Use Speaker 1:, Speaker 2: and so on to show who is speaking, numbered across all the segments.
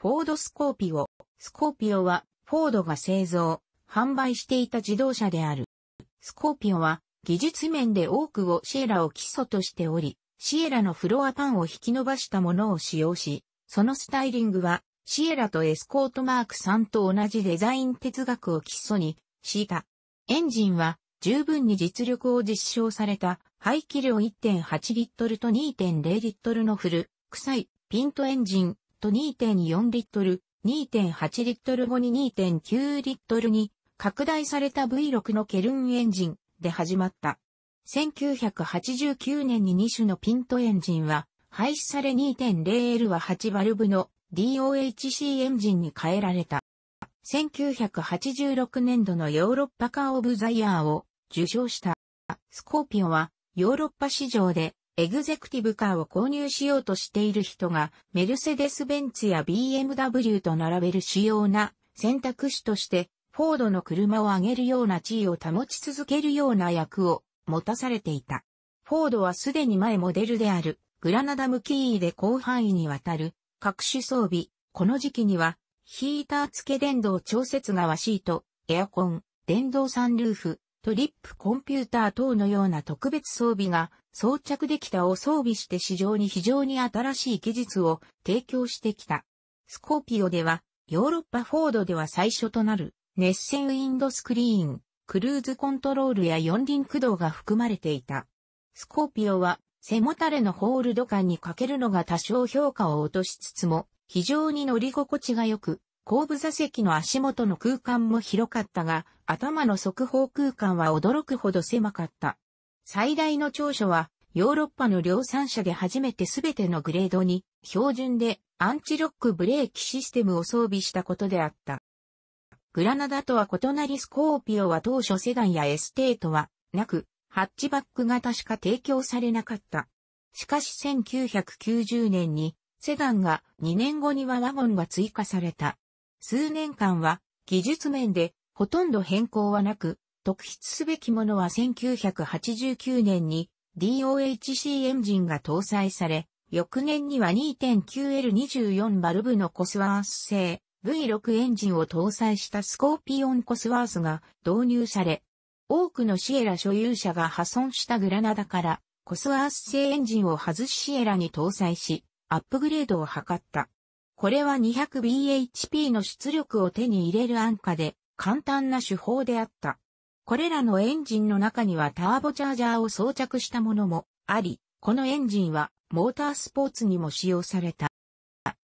Speaker 1: フォードスコーピオ。スコーピオは、フォードが製造、販売していた自動車である。スコーピオは、技術面で多くをシエラを基礎としており、シエラのフロアパンを引き伸ばしたものを使用し、そのスタイリングは、シエラとエスコートマーク3と同じデザイン哲学を基礎に敷いた。エンジンは、十分に実力を実証された、排気量1.8リットルと2.0リットルのフル、臭い、ピントエンジン、ト2.4リットル、2.8リットル後に2.9リットルに拡大された V6 のケルンエンジンで始まった。1989年に2種のピントエンジンは廃止され 2.0L は8バルブの DOHC エンジンに変えられた。1986年度のヨーロッパカーオブザイヤーを受賞した。スコーピオはヨーロッパ市場でエグゼクティブカーを購入しようとしている人が、メルセデス・ベンツや BMW と並べる主要な選択肢として、フォードの車を上げるような地位を保ち続けるような役を持たされていた。フォードはすでに前モデルである、グラナダムキーで広範囲にわたる、各種装備、この時期には、ヒーター付け電動調節側シート、エアコン、電動サンルーフ、トリップコンピューター等のような特別装備が装着できたを装備して市場に非常に新しい技術を提供してきた。スコーピオでは、ヨーロッパフォードでは最初となる、熱線ウィンドスクリーン、クルーズコントロールや四輪駆動が含まれていた。スコーピオは、背もたれのホールド感に欠けるのが多少評価を落としつつも、非常に乗り心地が良く、後部座席の足元の空間も広かったが、頭の側方空間は驚くほど狭かった。最大の長所は、ヨーロッパの量産車で初めて全てのグレードに、標準でアンチロックブレーキシステムを装備したことであった。グラナダとは異なりスコーピオは当初セダンやエステートはなく、ハッチバック型しか提供されなかった。しかし1990年にセダンが2年後にはワゴンが追加された。数年間は技術面でほとんど変更はなく、特筆すべきものは1989年に DOHC エンジンが搭載され、翌年には 2.9L24 バルブのコスワース製 V6 エンジンを搭載したスコーピオンコスワースが導入され、多くのシエラ所有者が破損したグラナダからコスワース製エンジンを外しシエラに搭載し、アップグレードを図った。これは 200bhp の出力を手に入れる安価で簡単な手法であった。これらのエンジンの中にはターボチャージャーを装着したものもあり、このエンジンはモータースポーツにも使用された。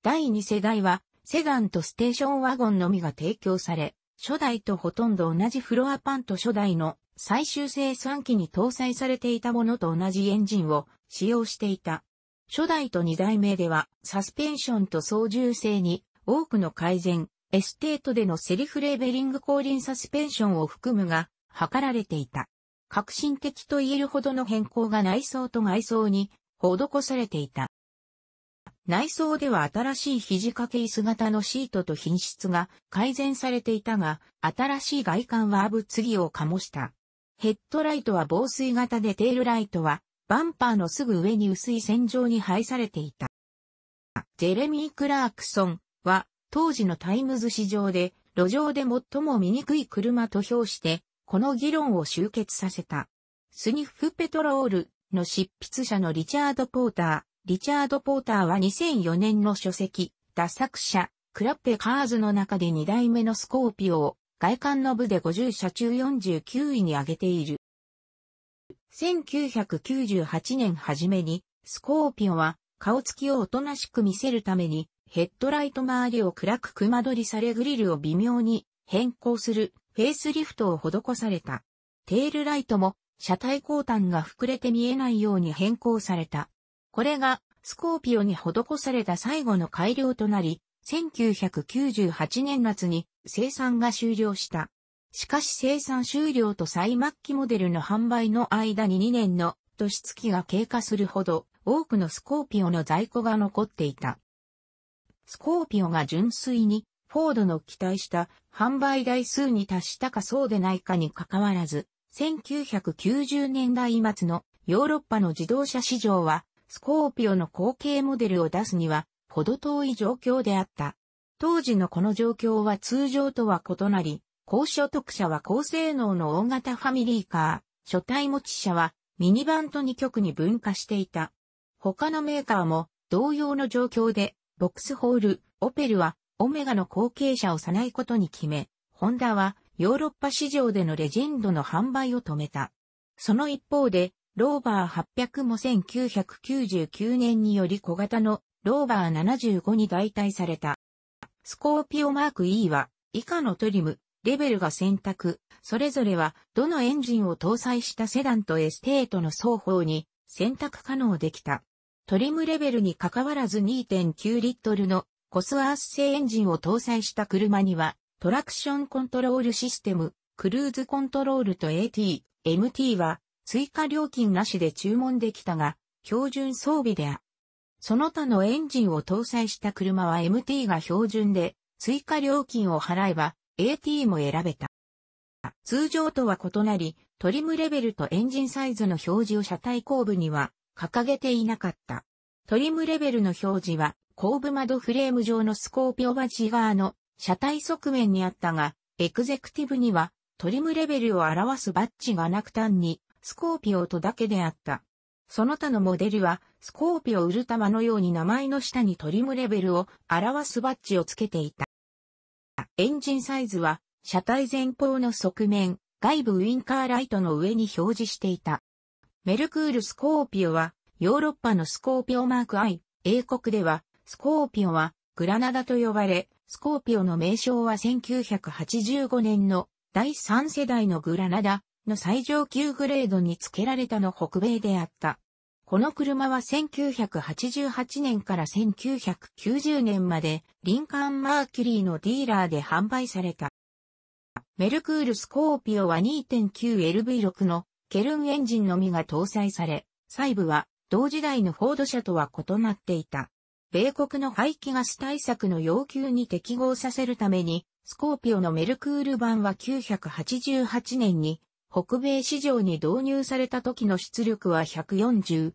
Speaker 1: 第2世代はセダンとステーションワゴンのみが提供され、初代とほとんど同じフロアパンと初代の最終生産機に搭載されていたものと同じエンジンを使用していた。初代と2代目ではサスペンションと操縦性に多くの改善、エステートでのセリフレーベリング後輪サスペンションを含むが、図られていた。革新的と言えるほどの変更が内装と外装に施されていた。内装では新しい肘掛け椅子型のシートと品質が改善されていたが、新しい外観は物議を醸した。ヘッドライトは防水型でテールライトはバンパーのすぐ上に薄い線状に配されていた。ジェレミー・クラークソンは当時のタイムズ市場で路上で最も醜い車と評してこの議論を集結させた。スニフ・ペトロールの執筆者のリチャード・ポーター。リチャード・ポーターは2004年の書籍、打作者、クラッペ・カーズの中で2代目のスコーピオを外観の部で50社中49位に上げている。1998年初めに、スコーピオは顔つきをおとなしく見せるために、ヘッドライト周りを暗く熊取りされグリルを微妙に変更するフェイスリフトを施された。テールライトも車体後端が膨れて見えないように変更された。これがスコーピオに施された最後の改良となり、1998年夏に生産が終了した。しかし生産終了と最末期モデルの販売の間に2年の年月が経過するほど多くのスコーピオの在庫が残っていた。スコーピオが純粋にフォードの期待した販売台数に達したかそうでないかに関わらず、1990年代末のヨーロッパの自動車市場は、スコーピオの後継モデルを出すには、ほど遠い状況であった。当時のこの状況は通常とは異なり、高所得者は高性能の大型ファミリーカー、初体持ち車はミニバンと2極に分化していた。他のメーカーも同様の状況で、ボックスホール、オペルはオメガの後継者をさないことに決め、ホンダはヨーロッパ市場でのレジェンドの販売を止めた。その一方で、ローバー800も1999年により小型のローバー75に代替された。スコーピオマーク E は以下のトリム、レベルが選択、それぞれはどのエンジンを搭載したセダンとエステートの双方に選択可能できた。トリムレベルに関わらず2.9リットルのコスアース製エンジンを搭載した車には、トラクションコントロールシステム、クルーズコントロールと AT、MT は追加料金なしで注文できたが、標準装備であ。その他のエンジンを搭載した車は MT が標準で、追加料金を払えば AT も選べた。通常とは異なり、トリムレベルとエンジンサイズの表示を車体後部には掲げていなかった。トリムレベルの表示は後部窓フレーム上のスコーピオバジ側の車体側面にあったが、エグゼクティブにはトリムレベルを表すバッジがなく単にスコーピオとだけであった。その他のモデルはスコーピオウルタマのように名前の下にトリムレベルを表すバッジをつけていた。エンジンサイズは車体前方の側面、外部ウィンカーライトの上に表示していた。メルクールスコーピオはヨーロッパのスコーピオマーク I、英国ではスコーピオはグラナダと呼ばれ、スコーピオの名称は1985年の第3世代のグラナダの最上級グレードに付けられたの北米であった。この車は1988年から1990年までリンカーン・マーキュリーのディーラーで販売された。メルクールスコーピオは 2.9LV6 のケルンエンジンのみが搭載され、細部は同時代のフォード車とは異なっていた。米国の排気ガス対策の要求に適合させるために、スコーピオのメルクール版は988年に北米市場に導入された時の出力は 140HP、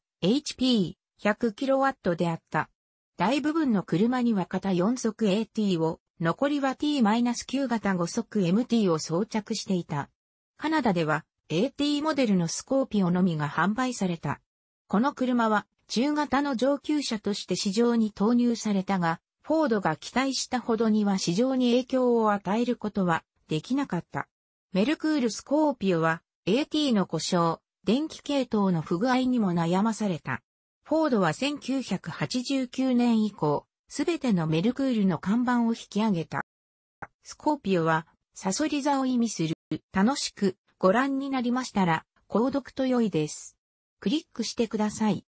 Speaker 1: 100kW であった。大部分の車には型4速 AT を、残りは T-9 型5速 MT を装着していた。カナダでは AT モデルのスコーピオのみが販売された。この車は中型の上級車として市場に投入されたが、フォードが期待したほどには市場に影響を与えることはできなかった。メルクールスコーピオは AT の故障、電気系統の不具合にも悩まされた。フォードは1989年以降、すべてのメルクールの看板を引き上げた。スコーピオは、サソリ座を意味する、楽しくご覧になりましたら、購読と良いです。クリックしてください。